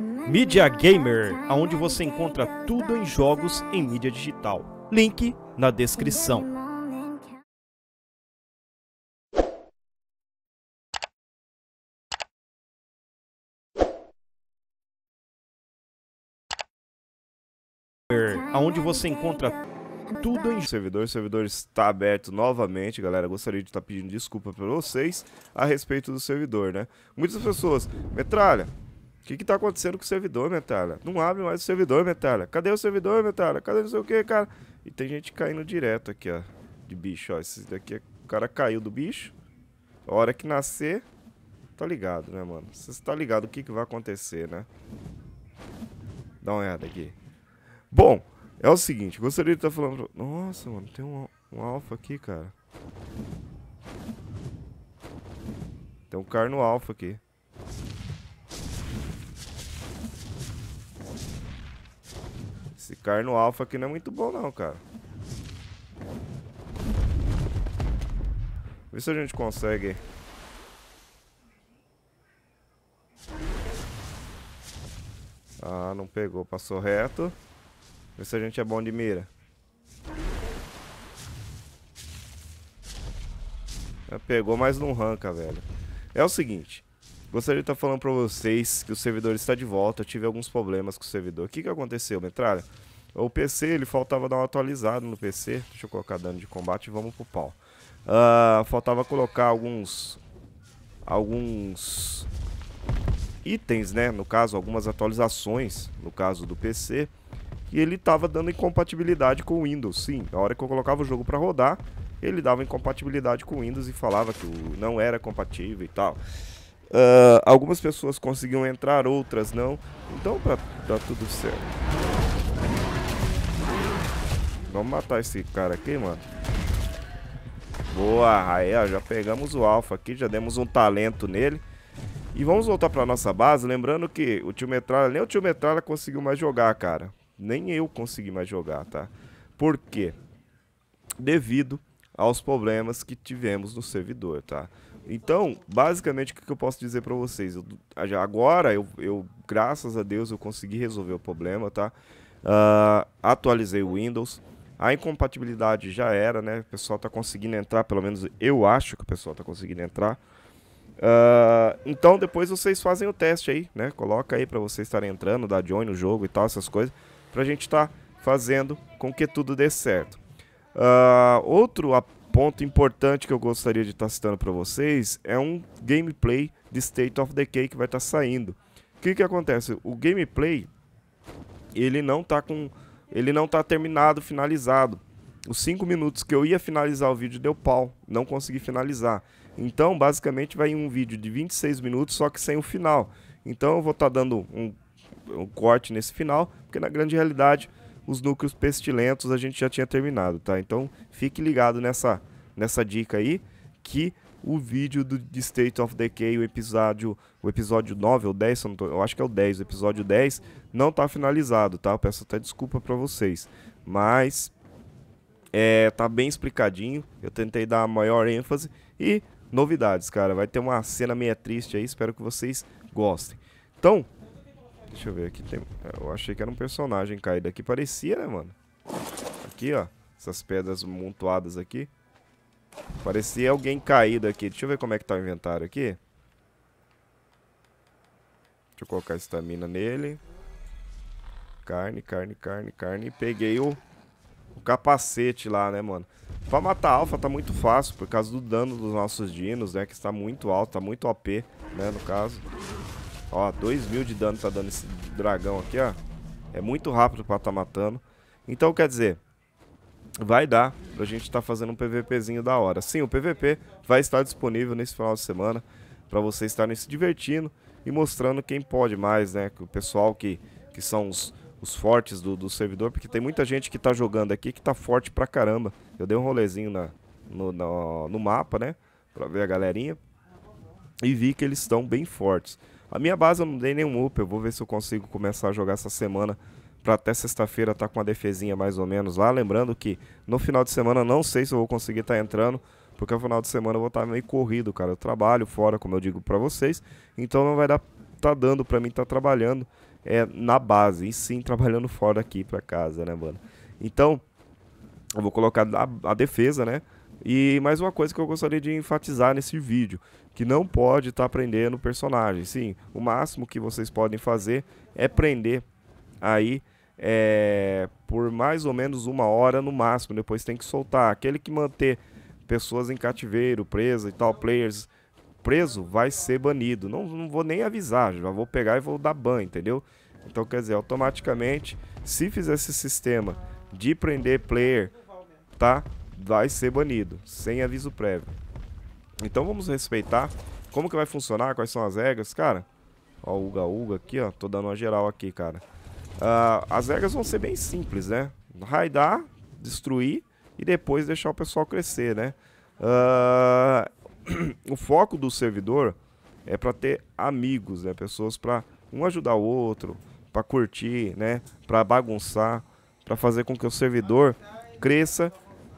Media Gamer, aonde você encontra tudo em jogos em mídia digital. Link na descrição. Aonde você encontra tudo em servidor. O servidor está aberto novamente, galera. Gostaria de estar pedindo desculpa para vocês a respeito do servidor, né? Muitas pessoas, metralha, que que tá acontecendo com o servidor, Metalha? Não abre mais o servidor, Metalha. Cadê o servidor, Metalha? Cadê não sei o que, cara? E tem gente caindo direto aqui, ó. De bicho, ó. Esse daqui, o cara caiu do bicho. A hora que nascer, tá ligado, né, mano? Você tá ligado o que que vai acontecer, né? Dá uma olhada aqui. Bom, é o seguinte. Gostaria de estar tá falando... Nossa, mano, tem um, um alfa aqui, cara. Tem um carno alfa aqui. Esse Carno alfa aqui não é muito bom não, cara. Vê se a gente consegue... Ah, não pegou. Passou reto. Vê se a gente é bom de mira. É, pegou, mas não ranca, velho. É o seguinte. Gostaria de estar tá falando para vocês que o servidor está de volta. Eu tive alguns problemas com o servidor. O que, que aconteceu, Metralha? O PC, ele faltava dar uma atualizada no PC. Deixa eu colocar dano de combate e vamos pro pau. Uh, faltava colocar alguns... Alguns... Itens, né? No caso, algumas atualizações, no caso do PC. E ele estava dando incompatibilidade com o Windows. Sim, a hora que eu colocava o jogo para rodar, ele dava incompatibilidade com o Windows e falava que não era compatível e tal. Uh, algumas pessoas conseguiam entrar, outras não. Então tá, tá tudo certo. Vamos matar esse cara aqui, mano. Boa, aí ó, já pegamos o alfa aqui, já demos um talento nele. E vamos voltar pra nossa base, lembrando que o tio Metralha, nem o tio Metralha conseguiu mais jogar, cara. Nem eu consegui mais jogar, tá? Por quê? Devido aos problemas que tivemos no servidor, tá? Então, basicamente, o que eu posso dizer para vocês? Eu, agora, eu, eu, graças a Deus, eu consegui resolver o problema, tá? Uh, atualizei o Windows. A incompatibilidade já era, né? O pessoal tá conseguindo entrar, pelo menos eu acho que o pessoal tá conseguindo entrar. Uh, então, depois vocês fazem o teste aí, né? Coloca aí para vocês estarem entrando, dar join no jogo e tal, essas coisas. Pra gente estar tá fazendo com que tudo dê certo. Uh, outro ponto importante que eu gostaria de estar tá citando para vocês é um gameplay de State of Decay que vai estar tá saindo. O que, que acontece? O gameplay ele não tá com ele não tá terminado, finalizado. Os 5 minutos que eu ia finalizar o vídeo deu pau, não consegui finalizar. Então, basicamente vai um vídeo de 26 minutos, só que sem o final. Então eu vou estar tá dando um, um corte nesse final, porque na grande realidade os núcleos pestilentos a gente já tinha terminado, tá? Então fique ligado nessa, nessa dica aí que o vídeo do State of Decay, o episódio, o episódio 9 ou 10, eu, tô, eu acho que é o 10, o episódio 10 não tá finalizado, tá? Eu peço até desculpa para vocês, mas é, tá bem explicadinho, eu tentei dar maior ênfase e novidades, cara, vai ter uma cena meia triste aí, espero que vocês gostem. Então, Deixa eu ver aqui. Tem... Eu achei que era um personagem caído aqui. Parecia, né, mano? Aqui, ó. Essas pedras montuadas aqui. Parecia alguém caído aqui. Deixa eu ver como é que tá o inventário aqui. Deixa eu colocar a estamina nele. Carne, carne, carne, carne. Peguei o, o capacete lá, né, mano? Pra matar alfa tá muito fácil, por causa do dano dos nossos dinos, né? Que está muito alto, tá muito OP, né, no caso. Ó, 2 mil de dano tá dando esse dragão aqui, ó. É muito rápido pra tá matando. Então, quer dizer, vai dar pra gente tá fazendo um PVPzinho da hora. Sim, o PVP vai estar disponível nesse final de semana pra vocês estarem se divertindo e mostrando quem pode mais, né? O pessoal que, que são os, os fortes do, do servidor, porque tem muita gente que tá jogando aqui que tá forte pra caramba. Eu dei um rolezinho na, no, no, no mapa, né? Pra ver a galerinha. E vi que eles estão bem fortes. A minha base eu não dei nenhum up, eu vou ver se eu consigo começar a jogar essa semana para até sexta-feira tá com uma defesinha mais ou menos lá. Lembrando que no final de semana não sei se eu vou conseguir estar tá entrando, porque no final de semana eu vou estar tá meio corrido, cara. Eu trabalho fora, como eu digo para vocês, então não vai dar tá dando para mim estar tá trabalhando é, na base, e sim trabalhando fora aqui para casa, né, mano? Então, eu vou colocar a, a defesa, né? E mais uma coisa que eu gostaria de enfatizar nesse vídeo, que não pode estar tá prendendo personagem. Sim, o máximo que vocês podem fazer é prender aí é, por mais ou menos uma hora no máximo, depois tem que soltar. Aquele que manter pessoas em cativeiro, presa e tal, players preso, vai ser banido. Não, não vou nem avisar, já vou pegar e vou dar ban, entendeu? Então, quer dizer, automaticamente, se fizer esse sistema de prender player, tá? vai ser banido, sem aviso prévio. Então vamos respeitar. Como que vai funcionar? Quais são as regras? Cara, ó, o Uga Uga aqui, ó. Tô dando uma geral aqui, cara. Uh, as regras vão ser bem simples, né? Raidar, destruir e depois deixar o pessoal crescer, né? Uh, o foco do servidor é para ter amigos, né? Pessoas para um ajudar o outro, para curtir, né? Para bagunçar, para fazer com que o servidor cresça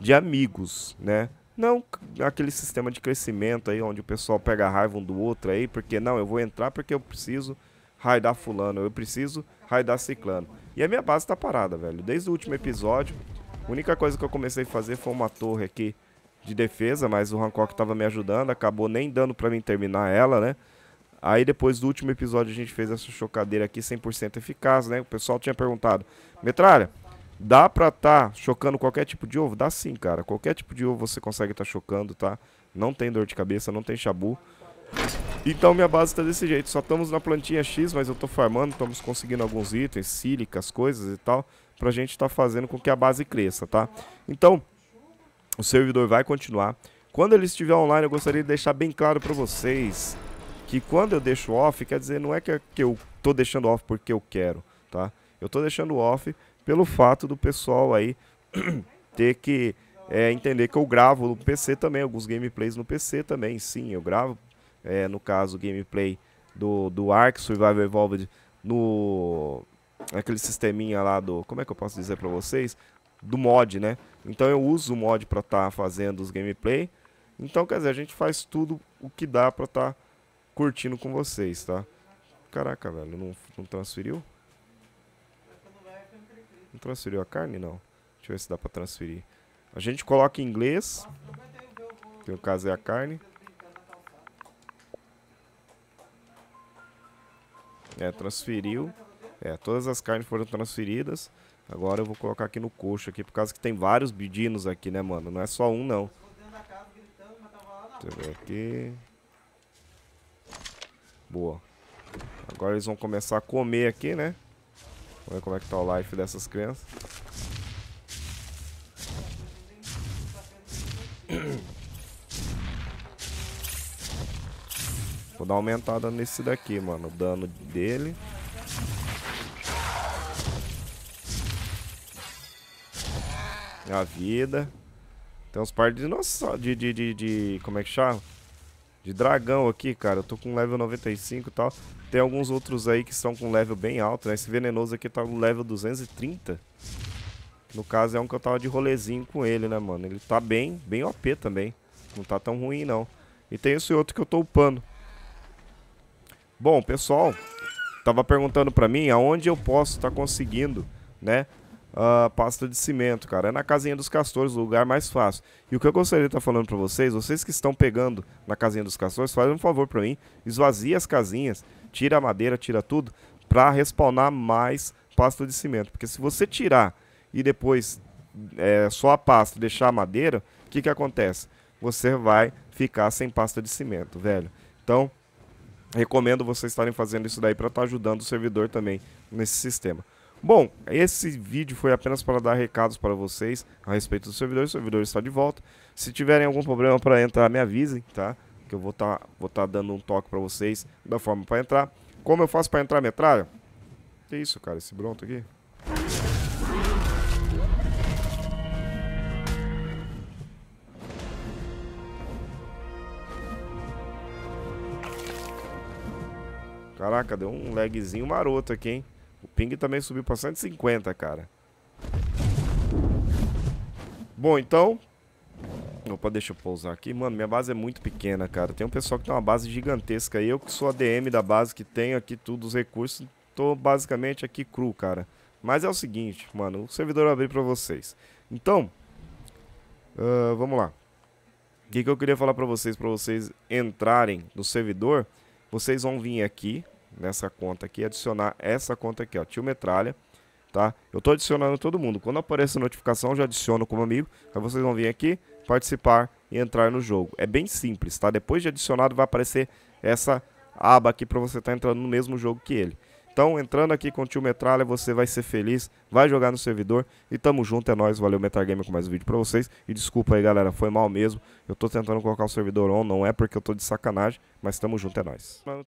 de amigos, né? Não aquele sistema de crescimento aí onde o pessoal pega a raiva um do outro aí, porque não, eu vou entrar porque eu preciso raidar fulano, eu preciso raidar ciclano. E a minha base tá parada, velho. Desde o último episódio, a única coisa que eu comecei a fazer foi uma torre aqui de defesa, mas o Hancock tava me ajudando, acabou nem dando pra mim terminar ela, né? Aí depois do último episódio a gente fez essa chocadeira aqui 100% eficaz, né? O pessoal tinha perguntado, Metralha, Dá pra estar tá chocando qualquer tipo de ovo? Dá sim, cara. Qualquer tipo de ovo você consegue estar tá chocando, tá? Não tem dor de cabeça, não tem chabu. Então minha base tá desse jeito. Só estamos na plantinha X, mas eu tô farmando, estamos conseguindo alguns itens, sílicas, coisas e tal, pra gente tá fazendo com que a base cresça, tá? Então, o servidor vai continuar. Quando ele estiver online, eu gostaria de deixar bem claro pra vocês que quando eu deixo off, quer dizer, não é que é eu tô deixando off porque eu quero, tá? Eu tô deixando off pelo fato do pessoal aí ter que é, entender que eu gravo no PC também, alguns gameplays no PC também, sim, eu gravo. É, no caso, gameplay do, do Ark Survival Evolved no aquele sisteminha lá do, como é que eu posso dizer para vocês, do mod, né? Então eu uso o mod para estar tá fazendo os gameplay. Então, quer dizer, a gente faz tudo o que dá para estar tá curtindo com vocês, tá? Caraca, velho, não, não transferiu? Não transferiu a carne, não. Deixa eu ver se dá pra transferir. A gente coloca em inglês. Que no caso é a carne. É, transferiu. É, todas as carnes foram transferidas. Agora eu vou colocar aqui no coxo aqui, por causa que tem vários bidinos aqui, né, mano? Não é só um, não. Deixa eu ver aqui. Boa. Agora eles vão começar a comer aqui, né? Vamos ver como é que tá o life dessas crianças. Vou dar uma aumentada nesse daqui, mano. O dano dele. A vida. Tem uns par de dinossauro. De, de, de, de. Como é que chama? de dragão aqui, cara. Eu tô com level 95 e tal. Tem alguns outros aí que são com level bem alto, né? Esse venenoso aqui tá com level 230. No caso é um que eu tava de rolezinho com ele, né, mano? Ele tá bem, bem OP também. Não tá tão ruim, não. E tem esse outro que eu tô upando. Bom, pessoal, tava perguntando pra mim aonde eu posso estar tá conseguindo, né? uh, pasta de cimento, cara. É na casinha dos castores, o lugar mais fácil. E o que eu gostaria de estar tá falando para vocês, vocês que estão pegando na casinha dos castores, faz um favor para mim, esvazie as casinhas, tira a madeira, tira tudo, para respawnar mais pasta de cimento. Porque se você tirar e depois é, só a pasta deixar a madeira, o que, que acontece? Você vai ficar sem pasta de cimento, velho. Então, recomendo vocês estarem fazendo isso daí para estar tá ajudando o servidor também nesse sistema. Bom, esse vídeo foi apenas para dar recados para vocês a respeito do servidor. O servidor está de volta. Se tiverem algum problema para entrar, me avisem, tá? Que eu vou estar tá, vou tá dando um toque para vocês da forma para entrar. Como eu faço para entrar metralha? Que isso, cara? Esse bronto aqui? Caraca, deu um lagzinho maroto aqui, hein? O ping também subiu para 150, cara. Bom, então... Opa, deixa eu pousar aqui. Mano, minha base é muito pequena, cara. Tem um pessoal que tem uma base gigantesca aí. Eu que sou a DM da base, que tenho aqui tudo, os recursos. Tô basicamente aqui cru, cara. Mas é o seguinte, mano. O servidor abriu para vocês. Então... Uh, vamos lá. O que, que eu queria falar para vocês, para vocês entrarem no servidor, vocês vão vir aqui, nessa conta aqui, adicionar essa conta aqui, ó, Tio Metralha, tá? Eu tô adicionando todo mundo. Quando aparece a notificação, já adiciono como amigo. Aí vocês vão vir aqui, participar e entrar no jogo. É bem simples, tá? Depois de adicionado vai aparecer essa aba aqui para você estar tá entrando no mesmo jogo que ele. Então, entrando aqui com o Tio Metralha, você vai ser feliz, vai jogar no servidor. E tamo junto, é nóis. Valeu, Metagame, com mais um vídeo pra vocês. E desculpa aí, galera, foi mal mesmo. Eu tô tentando colocar o servidor on, não é porque eu tô de sacanagem, mas tamo junto, é nóis.